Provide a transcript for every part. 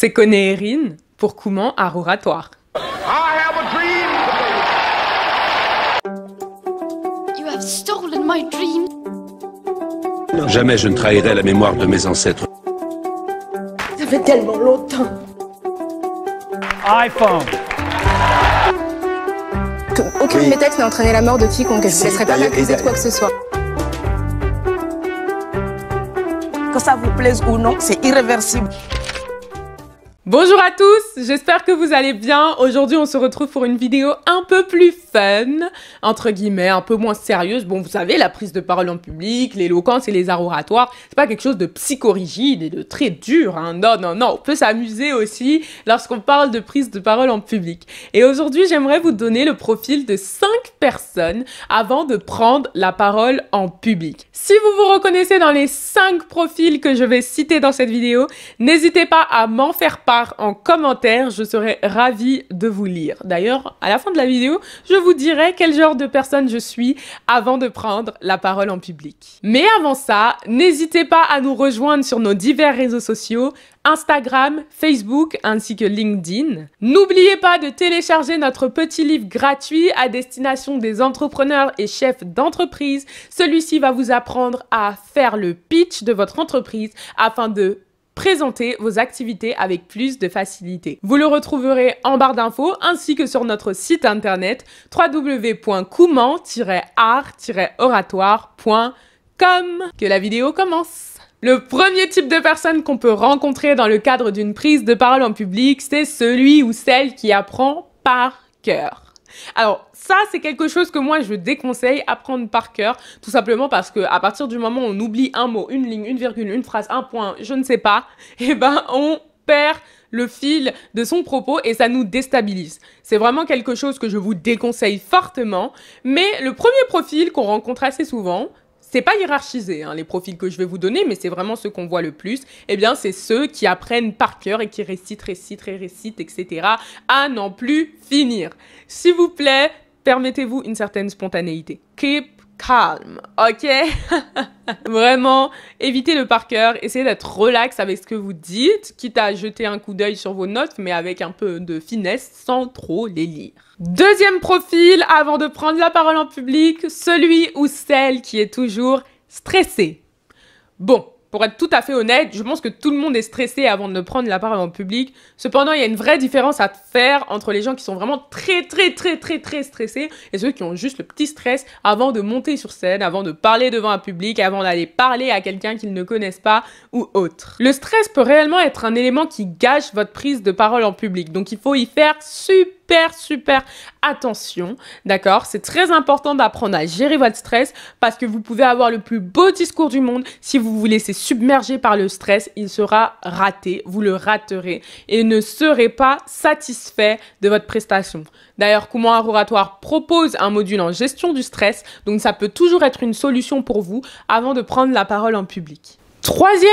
C'est Conéérine pour Couman à oratoire. Jamais je ne trahirai la mémoire de mes ancêtres. Ça fait tellement longtemps. iPhone. Aucune n'a entraîné la mort de quiconque. Je ne laisserai pas m'accuser de quoi que ce soit. Que ça vous plaise ou non, c'est irréversible. Bonjour à tous, j'espère que vous allez bien. Aujourd'hui, on se retrouve pour une vidéo un peu plus fun, entre guillemets, un peu moins sérieuse. Bon, vous savez, la prise de parole en public, l'éloquence et les arts oratoires, c'est pas quelque chose de psychorigide et de très dur. Hein. Non, non, non, on peut s'amuser aussi lorsqu'on parle de prise de parole en public. Et aujourd'hui, j'aimerais vous donner le profil de 5 personnes avant de prendre la parole en public. Si vous vous reconnaissez dans les 5 profils que je vais citer dans cette vidéo, n'hésitez pas à m'en faire part en commentaire, je serai ravie de vous lire. D'ailleurs, à la fin de la vidéo, je vous dirai quel genre de personne je suis avant de prendre la parole en public. Mais avant ça, n'hésitez pas à nous rejoindre sur nos divers réseaux sociaux, Instagram, Facebook ainsi que LinkedIn. N'oubliez pas de télécharger notre petit livre gratuit à destination des entrepreneurs et chefs d'entreprise. Celui-ci va vous apprendre à faire le pitch de votre entreprise afin de présenter vos activités avec plus de facilité. Vous le retrouverez en barre d'infos ainsi que sur notre site internet www.comment-art-oratoire.com. Que la vidéo commence le premier type de personne qu'on peut rencontrer dans le cadre d'une prise de parole en public, c'est celui ou celle qui apprend par cœur. Alors ça, c'est quelque chose que moi je déconseille à prendre par cœur, tout simplement parce que à partir du moment où on oublie un mot, une ligne, une virgule, une phrase, un point, je ne sais pas, eh ben on perd le fil de son propos et ça nous déstabilise. C'est vraiment quelque chose que je vous déconseille fortement, mais le premier profil qu'on rencontre assez souvent, c'est pas hiérarchisé, hein, les profils que je vais vous donner, mais c'est vraiment ceux qu'on voit le plus. Eh bien, c'est ceux qui apprennent par cœur et qui récitent, récitent, récitent, etc. à n'en plus finir. S'il vous plaît, permettez-vous une certaine spontanéité calme, ok Vraiment, évitez le par cœur, essayez d'être relax avec ce que vous dites, quitte à jeter un coup d'œil sur vos notes, mais avec un peu de finesse, sans trop les lire. Deuxième profil, avant de prendre la parole en public, celui ou celle qui est toujours stressée. Bon, pour être tout à fait honnête, je pense que tout le monde est stressé avant de prendre la parole en public. Cependant, il y a une vraie différence à faire entre les gens qui sont vraiment très, très, très, très, très stressés et ceux qui ont juste le petit stress avant de monter sur scène, avant de parler devant un public, avant d'aller parler à quelqu'un qu'ils ne connaissent pas ou autre. Le stress peut réellement être un élément qui gâche votre prise de parole en public. Donc, il faut y faire super super, attention. D'accord C'est très important d'apprendre à gérer votre stress parce que vous pouvez avoir le plus beau discours du monde si vous vous laissez submergé par le stress, il sera raté, vous le raterez et ne serez pas satisfait de votre prestation. D'ailleurs, Comment un propose un module en gestion du stress, donc ça peut toujours être une solution pour vous avant de prendre la parole en public. Troisième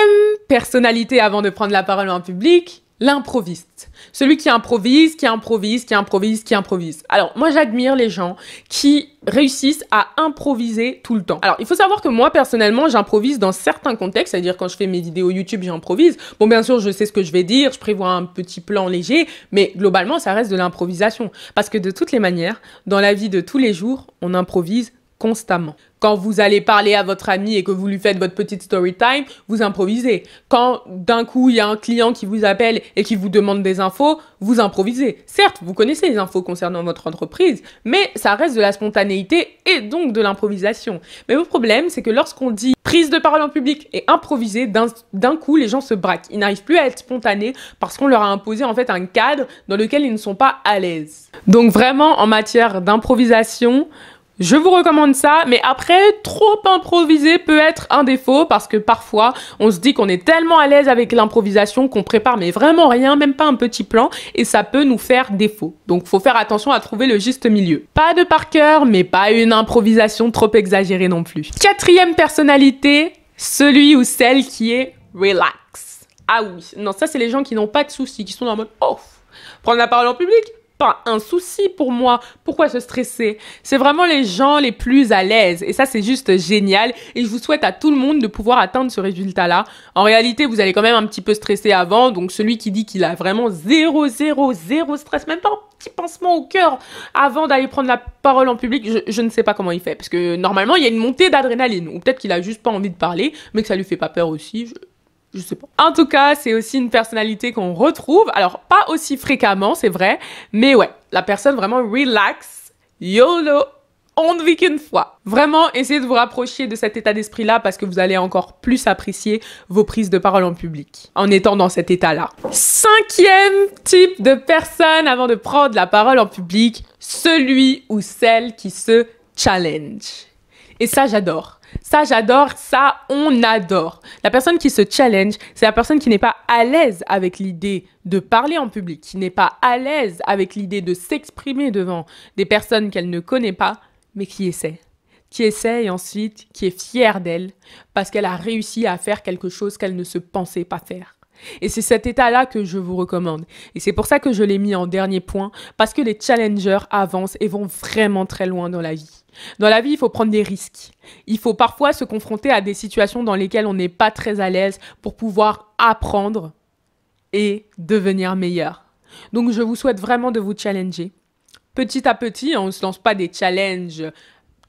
personnalité avant de prendre la parole en public, L'improviste. Celui qui improvise, qui improvise, qui improvise, qui improvise. Alors, moi, j'admire les gens qui réussissent à improviser tout le temps. Alors, il faut savoir que moi, personnellement, j'improvise dans certains contextes, c'est-à-dire quand je fais mes vidéos YouTube, j'improvise. Bon, bien sûr, je sais ce que je vais dire, je prévois un petit plan léger, mais globalement, ça reste de l'improvisation. Parce que de toutes les manières, dans la vie de tous les jours, on improvise constamment. Quand vous allez parler à votre ami et que vous lui faites votre petite story time, vous improvisez. Quand d'un coup il y a un client qui vous appelle et qui vous demande des infos, vous improvisez. Certes, vous connaissez les infos concernant votre entreprise, mais ça reste de la spontanéité et donc de l'improvisation. Mais le problème, c'est que lorsqu'on dit prise de parole en public et improviser, d'un coup les gens se braquent. Ils n'arrivent plus à être spontanés parce qu'on leur a imposé en fait un cadre dans lequel ils ne sont pas à l'aise. Donc vraiment en matière d'improvisation, je vous recommande ça, mais après, trop improviser peut être un défaut parce que parfois, on se dit qu'on est tellement à l'aise avec l'improvisation qu'on prépare mais vraiment rien, même pas un petit plan, et ça peut nous faire défaut. Donc, faut faire attention à trouver le juste milieu. Pas de par cœur, mais pas une improvisation trop exagérée non plus. Quatrième personnalité, celui ou celle qui est relax. Ah oui, non, ça c'est les gens qui n'ont pas de soucis, qui sont dans le mode oh, Prendre la parole en public, pas un souci pour moi. Pourquoi se stresser C'est vraiment les gens les plus à l'aise. Et ça, c'est juste génial. Et je vous souhaite à tout le monde de pouvoir atteindre ce résultat-là. En réalité, vous allez quand même un petit peu stresser avant. Donc, celui qui dit qu'il a vraiment zéro, zéro, zéro stress, même pas un petit pansement au cœur avant d'aller prendre la parole en public, je, ne sais pas comment il fait. Parce que normalement, il y a une montée d'adrénaline. Ou peut-être qu'il a juste pas envie de parler, mais que ça lui fait pas peur aussi. Je je sais pas. En tout cas, c'est aussi une personnalité qu'on retrouve. Alors, pas aussi fréquemment, c'est vrai, mais ouais, la personne vraiment relax, YOLO, on ne vit qu'une fois. Vraiment, essayez de vous rapprocher de cet état d'esprit-là parce que vous allez encore plus apprécier vos prises de parole en public en étant dans cet état-là. Cinquième type de personne avant de prendre la parole en public, celui ou celle qui se challenge. Et ça, j'adore. Ça, j'adore. Ça, on adore. La personne qui se challenge, c'est la personne qui n'est pas à l'aise avec l'idée de parler en public, qui n'est pas à l'aise avec l'idée de s'exprimer devant des personnes qu'elle ne connaît pas, mais qui essaie. Qui essaie ensuite qui est fière d'elle parce qu'elle a réussi à faire quelque chose qu'elle ne se pensait pas faire. Et c'est cet état-là que je vous recommande. Et c'est pour ça que je l'ai mis en dernier point, parce que les challengers avancent et vont vraiment très loin dans la vie. Dans la vie, il faut prendre des risques. Il faut parfois se confronter à des situations dans lesquelles on n'est pas très à l'aise pour pouvoir apprendre et devenir meilleur. Donc je vous souhaite vraiment de vous challenger. Petit à petit, hein, on ne se lance pas des challenges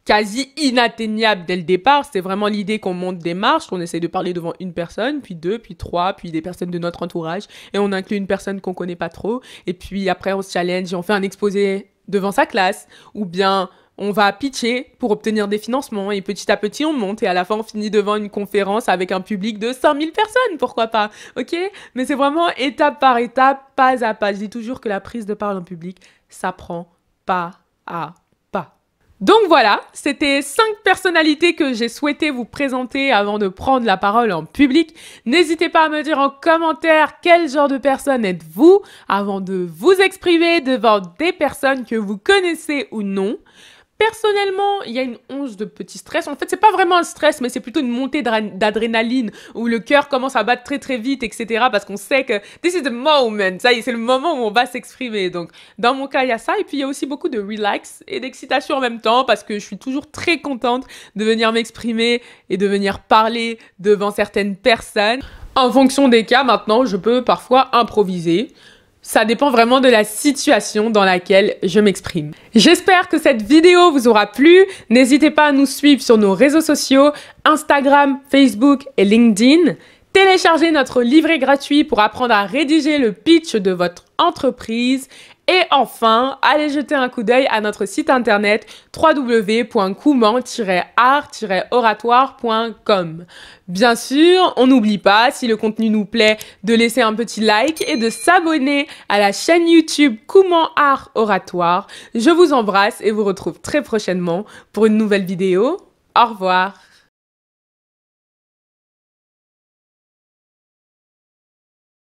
quasi inatteignable dès le départ. C'est vraiment l'idée qu'on monte des marches, qu'on essaie de parler devant une personne, puis deux, puis trois, puis des personnes de notre entourage, et on inclut une personne qu'on connaît pas trop, et puis après on se challenge on fait un exposé devant sa classe, ou bien on va pitcher pour obtenir des financements et petit à petit on monte et à la fin on finit devant une conférence avec un public de 5000 personnes, pourquoi pas, ok Mais c'est vraiment étape par étape, pas à pas. Je dis toujours que la prise de parole en public, ça prend pas à donc voilà, c'était cinq personnalités que j'ai souhaité vous présenter avant de prendre la parole en public. N'hésitez pas à me dire en commentaire quel genre de personne êtes-vous avant de vous exprimer devant des personnes que vous connaissez ou non. Personnellement, il y a une once de petit stress. En fait, c'est pas vraiment un stress, mais c'est plutôt une montée d'adrénaline où le cœur commence à battre très très vite, etc. Parce qu'on sait que this is the moment, ça c'est le moment où on va s'exprimer. Donc, dans mon cas, il y a ça. Et puis, il y a aussi beaucoup de relax et d'excitation en même temps parce que je suis toujours très contente de venir m'exprimer et de venir parler devant certaines personnes. En fonction des cas, maintenant, je peux parfois improviser. Ça dépend vraiment de la situation dans laquelle je m'exprime. J'espère que cette vidéo vous aura plu. N'hésitez pas à nous suivre sur nos réseaux sociaux, Instagram, Facebook et LinkedIn. Téléchargez notre livret gratuit pour apprendre à rédiger le pitch de votre entreprise et enfin, allez jeter un coup d'œil à notre site internet wwwcouman art oratoirecom Bien sûr, on n'oublie pas, si le contenu nous plaît, de laisser un petit like et de s'abonner à la chaîne YouTube Couman Art Oratoire. Je vous embrasse et vous retrouve très prochainement pour une nouvelle vidéo. Au revoir